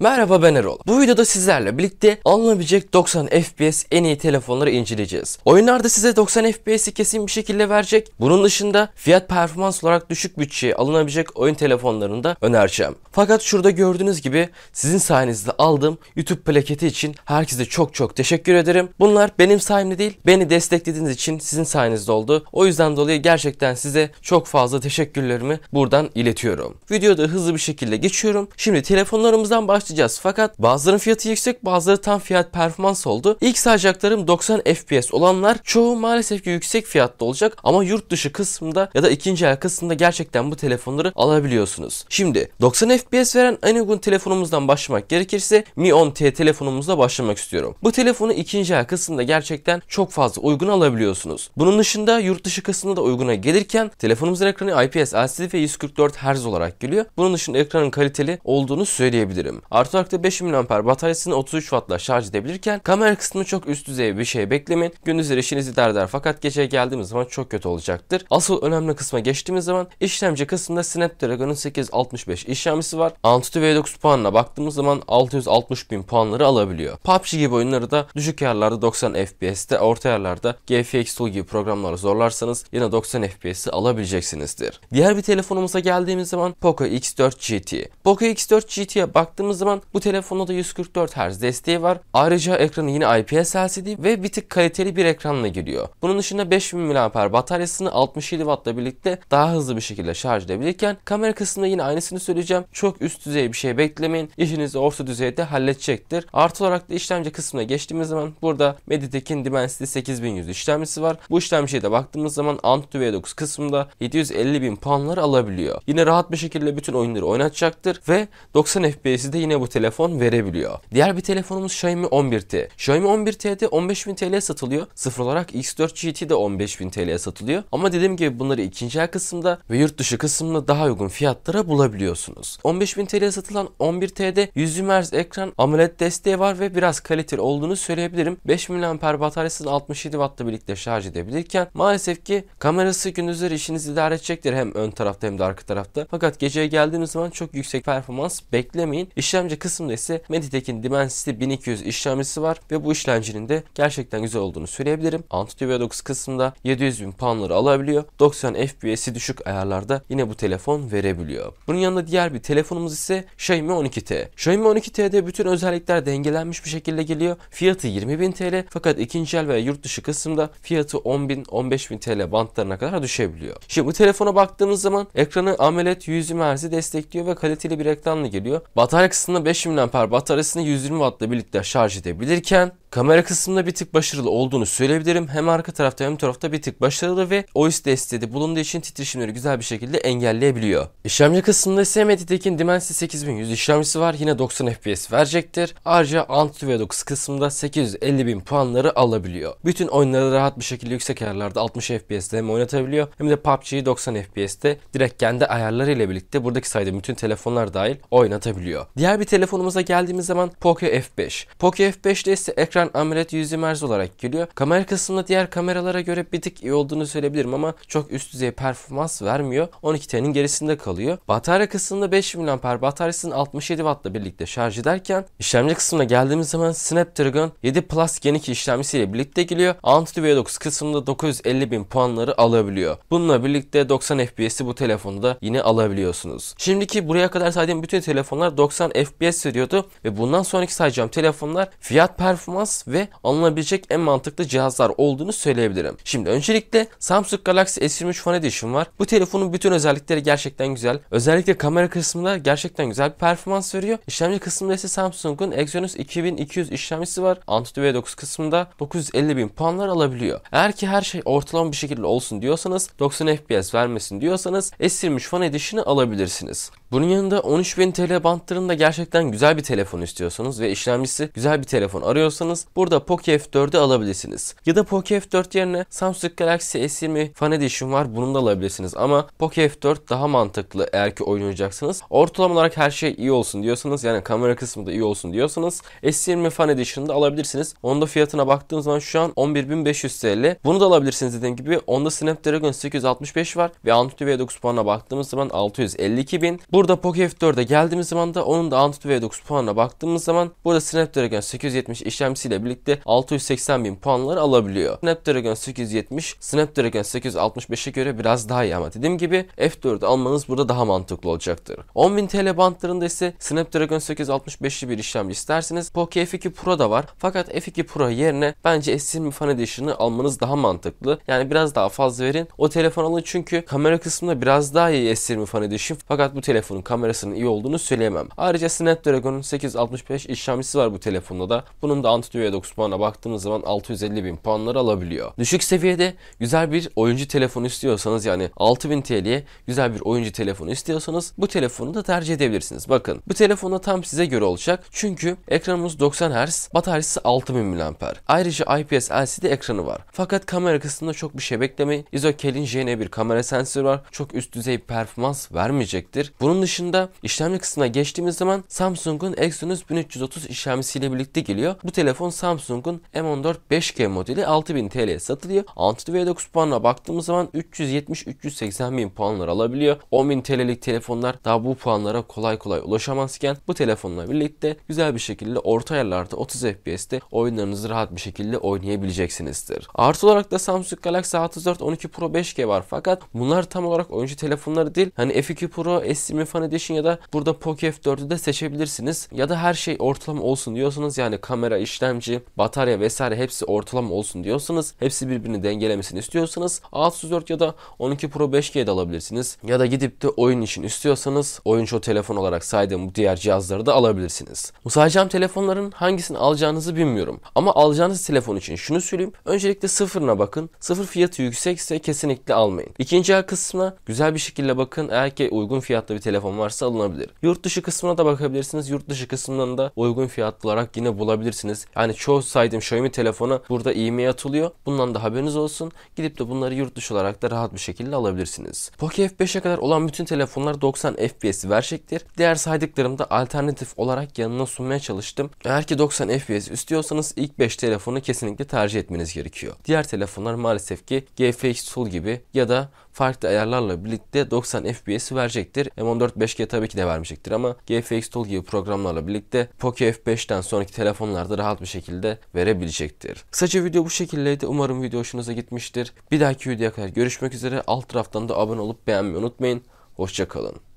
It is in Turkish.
Merhaba ben Erol. Bu videoda sizlerle birlikte alınabilecek 90 FPS en iyi telefonları inceleyeceğiz. Oyunlarda size 90 FPS'i kesin bir şekilde verecek. Bunun dışında fiyat performans olarak düşük bütçeye alınabilecek oyun telefonlarını da önereceğim. Fakat şurada gördüğünüz gibi sizin sayenizde aldığım YouTube plaketi için herkese çok çok teşekkür ederim. Bunlar benim sayemde değil, beni desteklediğiniz için sizin sayenizde oldu. O yüzden dolayı gerçekten size çok fazla teşekkürlerimi buradan iletiyorum. Videoda hızlı bir şekilde geçiyorum. Şimdi telefonlarımızdan başlayalım tartacağız. Fakat bazıların fiyatı yüksek bazıları tam fiyat performans oldu. İlk sayacaklarım 90 FPS olanlar çoğu maalesef ki yüksek fiyatta olacak ama yurt dışı kısmında ya da ikinci el kısmında gerçekten bu telefonları alabiliyorsunuz. Şimdi 90 FPS veren en uygun telefonumuzdan başlamak gerekirse Mi 10T telefonumuzla başlamak istiyorum. Bu telefonu ikinci el kısmında gerçekten çok fazla uygun alabiliyorsunuz. Bunun dışında yurt dışı kısmında da uyguna gelirken telefonumuzun ekranı IPS LCD ve 144 Hz olarak geliyor. Bunun dışında ekranın kaliteli olduğunu söyleyebilirim. Artı olarak da 5 mAh bataryasını 33 Watt'la şarj edebilirken kamera kısmı çok üst düzey bir şey beklemeyin. Gündüzleri işinizi derdar fakat gece geldiğimiz zaman çok kötü olacaktır. Asıl önemli kısma geçtiğimiz zaman işlemci kısmında Snapdragon 865 işlemcisi var. Antutu V9 puanına baktığımız zaman 660 bin puanları alabiliyor. PUBG gibi oyunları da düşük ayarlarda 90 FPS'te, orta ayarlarda GFX Tool gibi programları zorlarsanız yine 90 FPS'i alabileceksinizdir. Diğer bir telefonumuza geldiğimiz zaman Poco X4 GT. Poco X4 GT'ye baktığımız zaman zaman bu telefonda da 144 Hz desteği var. Ayrıca ekranı yine IPS LCD ve bir tık kaliteli bir ekranla geliyor. Bunun dışında 5000 mAh bataryasını 67 ile birlikte daha hızlı bir şekilde şarj edebilirken kamera kısmında yine aynısını söyleyeceğim. Çok üst düzey bir şey beklemeyin. İşinizi orta düzeyde halledecektir. Artı olarak da işlemci kısmına geçtiğimiz zaman burada Mediatek'in Dimensity 8100 işlemcisi var. Bu işlemciye de baktığımız zaman Antutu V9 kısmında 750 bin puanları alabiliyor. Yine rahat bir şekilde bütün oyunları oynatacaktır ve 90 FPS'i de yine bu telefon verebiliyor. Diğer bir telefonumuz Xiaomi 11T. Xiaomi 11T'de 15.000 TL satılıyor. Sıfır olarak X4 GT de 15.000 TL satılıyor. Ama dediğim gibi bunları ikinci el kısımda ve yurt dışı kısımda daha uygun fiyatlara bulabiliyorsunuz. 15.000 TL satılan 11T'de 120 Hz ekran AMOLED desteği var ve biraz kaliteli olduğunu söyleyebilirim. 5 mAh bataryasını 67 Watt'la birlikte şarj edebilirken maalesef ki kamerası gündüzleri işinizi idare edecektir hem ön tarafta hem de arka tarafta. Fakat geceye geldiğiniz zaman çok yüksek performans beklemeyin. İşlemci İşlemci kısmında ise Mediatek'in Dimensity 1200 işlemcisi var ve bu işlemcinin de gerçekten güzel olduğunu söyleyebilirim. Antutu V9 kısmında 700 bin poundları alabiliyor. 90 FPS'i düşük ayarlarda yine bu telefon verebiliyor. Bunun yanında diğer bir telefonumuz ise Xiaomi 12T. Xiaomi 12T'de bütün özellikler dengelenmiş bir şekilde geliyor. Fiyatı 20.000 TL fakat ikinci el veya yurt dışı kısımda fiyatı 10.000 15.000 TL bantlarına kadar düşebiliyor. Şimdi bu telefona baktığımız zaman ekranı AMOLED 120 Hz destekliyor ve kaliteli bir ekranla geliyor. Batarya kısmı aslında 5000 mAh bataryasını 120 Watt ile birlikte şarj edebilirken Kamera kısmında bir tık başarılı olduğunu söyleyebilirim. Hem arka tarafta hem tarafta bir tık başarılı ve OIS desteği de bulunduğu için titreşimleri güzel bir şekilde engelleyebiliyor. İşlemci kısmında ise MediaTek'in Dimensity 8100 işlemcisi var. Yine 90 FPS verecektir. Ayrıca Antutu 9 kısmında 850 bin puanları alabiliyor. Bütün oyunları rahat bir şekilde yüksek ayarlarda 60 FPS'de hem oynatabiliyor hem de PUBG'yi 90 FPS'te direkt kendi ayarları ile birlikte buradaki saydığım bütün telefonlar dahil oynatabiliyor. Diğer bir telefonumuza geldiğimiz zaman Poco F5. Poco f 5de ise ekran ekran AMOLED 100 Hz olarak geliyor. Kamera kısmında diğer kameralara göre bir tık iyi olduğunu söyleyebilirim ama çok üst düzey performans vermiyor. 12T'nin gerisinde kalıyor. Batarya kısmında 5000 mAh bataryasının 67 Watt'la birlikte şarj ederken işlemci kısmına geldiğimiz zaman Snapdragon 7 Plus Gen 2 işlemcisiyle birlikte geliyor. Antutu V9 kısmında 950 bin puanları alabiliyor. Bununla birlikte 90 FPS'i bu telefonda yine alabiliyorsunuz. Şimdiki buraya kadar saydığım bütün telefonlar 90 FPS veriyordu ve bundan sonraki sayacağım telefonlar fiyat performans az ve alınabilecek en mantıklı cihazlar olduğunu söyleyebilirim. Şimdi öncelikle Samsung Galaxy S23 Fan Edition var. Bu telefonun bütün özellikleri gerçekten güzel. Özellikle kamera kısmında gerçekten güzel bir performans veriyor. İşlemci kısmında ise Samsung'un Exynos 2200 işlemcisi var. Antutu V9 kısmında 950 bin puanlar alabiliyor. Eğer ki her şey ortalama bir şekilde olsun diyorsanız 90 FPS vermesin diyorsanız S23 Fan Edition'ı alabilirsiniz. Bunun yanında 13.000 TL bantlarında gerçekten güzel bir telefon istiyorsanız ve işlemcisi güzel bir telefon arıyorsanız istiyorsanız burada Poco F4'ü alabilirsiniz. Ya da Poco F4 yerine Samsung Galaxy S20 Fan Edition var. Bunu da alabilirsiniz ama Poco F4 daha mantıklı eğer ki oynayacaksınız. Ortalama olarak her şey iyi olsun diyorsanız yani kamera kısmı da iyi olsun diyorsanız S20 Fan Edition'ı da alabilirsiniz. Onda fiyatına baktığım zaman şu an 11500 TL. Bunu da alabilirsiniz dediğim gibi. Onda Snapdragon 865 var ve Antutu V9 puanına baktığımız zaman 652.000. Burada Poco F4'e geldiğimiz zaman da onun da Antutu V9 puanına baktığımız zaman burada Snapdragon 870 işlemcisi ile birlikte 680 bin puanları alabiliyor. Snapdragon 870 Snapdragon 865'e göre biraz daha iyi ama dediğim gibi F4'ü almanız burada daha mantıklı olacaktır. 10.000 TL bantlarında ise Snapdragon 865'li bir işlemci isterseniz Poco F2 Pro da var. Fakat F2 Pro yerine bence S20 Fan Edition'ı almanız daha mantıklı. Yani biraz daha fazla verin. O telefon alın çünkü kamera kısmında biraz daha iyi S20 Fan Edition. Fakat bu telefonun kamerasının iyi olduğunu söyleyemem. Ayrıca Snapdragon'un 865 işlemcisi var bu telefonda da. Bunun da anti 6 veya 9 puana baktığınız zaman 650 bin puanları alabiliyor. Düşük seviyede güzel bir oyuncu telefonu istiyorsanız yani 6000 TL'ye güzel bir oyuncu telefonu istiyorsanız bu telefonu da tercih edebilirsiniz. Bakın bu telefonda tam size göre olacak. Çünkü ekranımız 90 Hz, bataryası 6000 mAh. Ayrıca IPS LCD ekranı var. Fakat kamera kısmında çok bir şey beklemeyin. ISOCEL'in JN1 kamera sensörü var. Çok üst düzey performans vermeyecektir. Bunun dışında işlemci kısmına geçtiğimiz zaman Samsung'un Exynos 1330 işlemcisiyle birlikte geliyor. Bu telefon telefon Samsung'un M14 5G modeli 6000 TL'ye satılıyor. Antutu V9 puanına baktığımız zaman 370-380 bin puanlar alabiliyor. 10.000 TL'lik telefonlar daha bu puanlara kolay kolay ulaşamazken bu telefonla birlikte güzel bir şekilde orta ayarlarda 30 FPS'te oyunlarınızı rahat bir şekilde oynayabileceksinizdir. Artı olarak da Samsung Galaxy A34 12 Pro 5G var fakat bunlar tam olarak oyuncu telefonları değil. Hani F2 Pro, S20 Fan Edition ya da burada Poco F4'ü de seçebilirsiniz. Ya da her şey ortalama olsun diyorsanız yani kamera, işlem işlemci, batarya vesaire hepsi ortalama olsun diyorsanız, hepsi birbirini dengelemesini istiyorsanız a ya da 12 Pro 5 gyi de alabilirsiniz. Ya da gidip de oyun için istiyorsanız oyun telefon olarak saydığım diğer cihazları da alabilirsiniz. Bu sayacağım telefonların hangisini alacağınızı bilmiyorum. Ama alacağınız telefon için şunu söyleyeyim. Öncelikle sıfırına bakın. Sıfır fiyatı yüksekse kesinlikle almayın. İkinci el kısmına güzel bir şekilde bakın. Eğer ki uygun fiyatlı bir telefon varsa alınabilir. Yurt dışı kısmına da bakabilirsiniz. Yurt dışı kısmından da uygun fiyatlı olarak yine bulabilirsiniz. Yani yani çoğu saydığım Xiaomi telefonu burada iğmeye atılıyor. Bundan da haberiniz olsun. Gidip de bunları yurt dışı olarak da rahat bir şekilde alabilirsiniz. Poco F5'e kadar olan bütün telefonlar 90 FPS verecektir. Diğer da alternatif olarak yanına sunmaya çalıştım. Eğer ki 90 FPS istiyorsanız ilk 5 telefonu kesinlikle tercih etmeniz gerekiyor. Diğer telefonlar maalesef ki GFX Tool gibi ya da farklı ayarlarla birlikte 90 FPS verecektir. M14 5G tabii ki de vermeyecektir ama GFX Tool gibi programlarla birlikte Poco F5'ten sonraki telefonlarda rahat bir şekilde verebilecektir. Kısaca video bu şekildeydi. Umarım video hoşunuza gitmiştir. Bir dahaki videoya kadar görüşmek üzere. Alt taraftan da abone olup beğenmeyi unutmayın. Hoşçakalın.